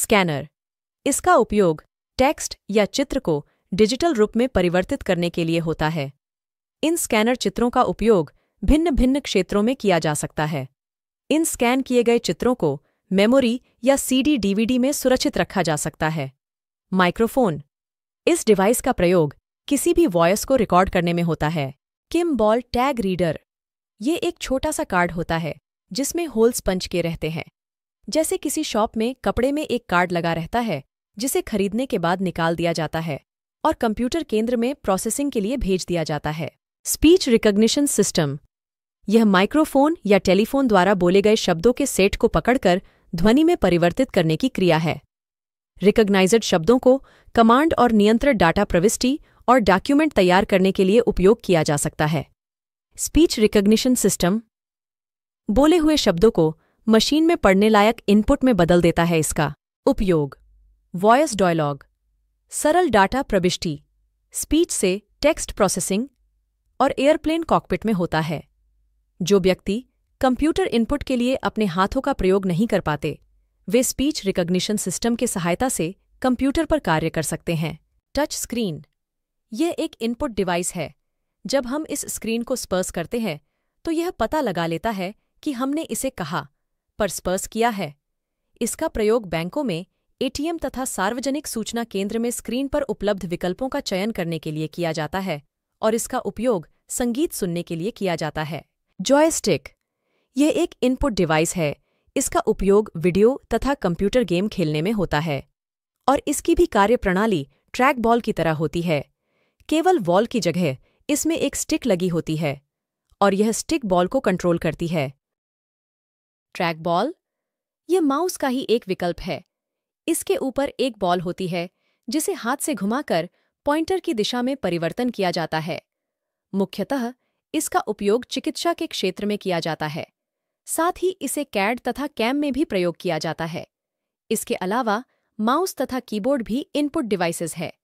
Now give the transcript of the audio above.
scanner इसका उपयोग text या चित्र को डिजिटल रूप में परिवर्तित करने के लिए होता है इन स्कैनर चित्रों का उपयोग भिन्न भिन्न क्षेत्रों में किया जा सकता है इन स्कैन किए गए चित्रों को मेमोरी या सीडी डीवीडी में सुरक्षित रखा जा सकता है माइक्रोफोन इस डिवाइस का प्रयोग किसी भी वॉयस को रिकॉर्ड करने में होता है किम बॉल टैग रीडर ये एक छोटा सा कार्ड होता है जिसमें होल्स पंच के रहते हैं जैसे किसी शॉप में कपड़े में एक कार्ड लगा रहता है जिसे खरीदने के बाद निकाल दिया जाता है और कंप्यूटर केंद्र में प्रोसेसिंग के लिए भेज दिया जाता है स्पीच रिकग्निशन सिस्टम यह माइक्रोफोन या टेलीफोन द्वारा बोले गए शब्दों के सेट को पकड़कर ध्वनि में परिवर्तित करने की क्रिया है रिकग्नाइज्ड शब्दों को कमांड और नियंत्रित डाटा प्रविष्टि और डॉक्यूमेंट तैयार करने के लिए उपयोग किया जा सकता है स्पीच रिकग्निशन सिस्टम बोले हुए शब्दों को मशीन में पढ़ने लायक इनपुट में बदल देता है इसका उपयोग वॉयस डायलॉग सरल डाटा प्रविष्टि स्पीच से टेक्स्ट प्रोसेसिंग और एयरप्लेन कॉकपिट में होता है जो व्यक्ति कंप्यूटर इनपुट के लिए अपने हाथों का प्रयोग नहीं कर पाते वे स्पीच रिकॉग्निशन सिस्टम की सहायता से कंप्यूटर पर कार्य कर सकते हैं टच स्क्रीन यह एक इनपुट डिवाइस है जब हम इस स्क्रीन को स्पर्श करते हैं तो यह पता लगा लेता है कि हमने इसे कहा पर स्पर्श किया है इसका प्रयोग बैंकों में एटीएम तथा सार्वजनिक सूचना केंद्र में स्क्रीन पर उपलब्ध विकल्पों का चयन करने के लिए किया जाता है और इसका उपयोग संगीत सुनने के लिए किया जाता है जॉयस्टिक यह एक इनपुट डिवाइस है इसका उपयोग वीडियो तथा कंप्यूटर गेम खेलने में होता है और इसकी भी कार्यप्रणाली ट्रैक बॉल की तरह होती है केवल वॉल की जगह इसमें एक स्टिक लगी होती है और यह स्टिक बॉल को कंट्रोल करती है ट्रैक बॉल यह माउस का ही एक विकल्प है इसके ऊपर एक बॉल होती है जिसे हाथ से घुमाकर पॉइंटर की दिशा में परिवर्तन किया जाता है मुख्यतः इसका उपयोग चिकित्सा के क्षेत्र में किया जाता है साथ ही इसे कैड तथा कैम में भी प्रयोग किया जाता है इसके अलावा माउस तथा कीबोर्ड भी इनपुट डिवाइसेस है